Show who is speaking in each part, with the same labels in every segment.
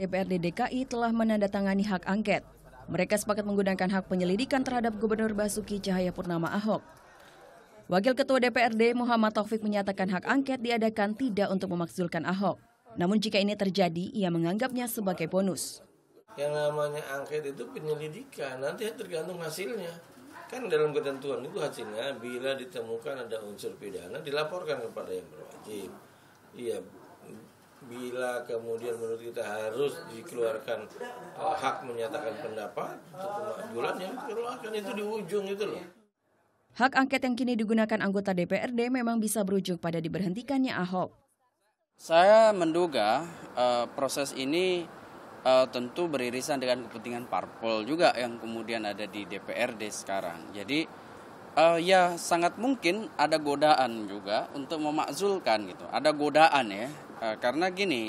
Speaker 1: DPRD DKI telah menandatangani hak angket. Mereka sepakat menggunakan hak penyelidikan terhadap Gubernur Basuki Cahayapurnama Ahok. Wakil Ketua DPRD Muhammad Taufik menyatakan hak angket diadakan tidak untuk memaksulkan Ahok. Namun jika ini terjadi, ia menganggapnya sebagai bonus.
Speaker 2: Yang namanya angket itu penyelidikan, nanti tergantung hasilnya. Kan dalam ketentuan itu hasilnya bila ditemukan ada unsur pidana dilaporkan kepada yang berwajib. Iya, bila kemudian menurut kita harus dikeluarkan uh, hak menyatakan pendapat untuk pengajuan
Speaker 3: yang dikeluarkan itu di ujung itu loh.
Speaker 1: Hak angket yang kini digunakan anggota DPRD memang bisa berujung pada diberhentikannya Ahok.
Speaker 3: Saya menduga uh, proses ini uh, tentu beririsan dengan kepentingan parpol juga yang kemudian ada di DPRD sekarang. Jadi uh, ya sangat mungkin ada godaan juga untuk memakzulkan gitu. Ada godaan ya Eh, karena gini,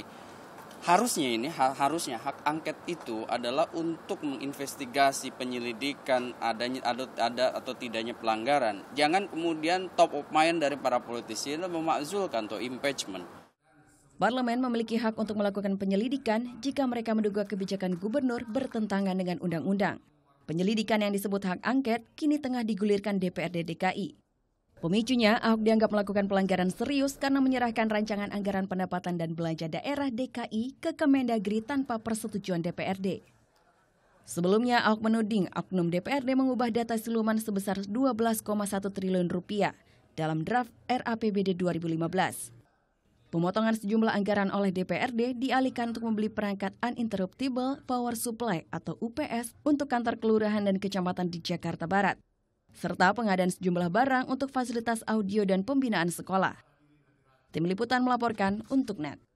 Speaker 3: harusnya ini ha harusnya hak angket itu adalah untuk menginvestigasi penyelidikan adanya ada, ada atau tidaknya pelanggaran jangan kemudian top of mind dari para politisi itu memakzulkan atau impeachment
Speaker 1: Parlemen memiliki hak untuk melakukan penyelidikan jika mereka menduga kebijakan gubernur bertentangan dengan undang-undang. Penyelidikan yang disebut hak angket kini tengah digulirkan DPRD DKI. Pemicunya, Ahok dianggap melakukan pelanggaran serius karena menyerahkan rancangan anggaran pendapatan dan belanja daerah DKI ke Kemendagri tanpa persetujuan DPRD. Sebelumnya, Ahok menuding oknum DPRD mengubah data siluman sebesar 12,1 triliun rupiah dalam draft RAPBD 2015. Pemotongan sejumlah anggaran oleh DPRD dialihkan untuk membeli perangkat Uninterruptible Power Supply atau UPS untuk kantor kelurahan dan kecamatan di Jakarta Barat serta pengadaan sejumlah barang untuk fasilitas audio dan pembinaan sekolah. Tim Liputan melaporkan untuk NET.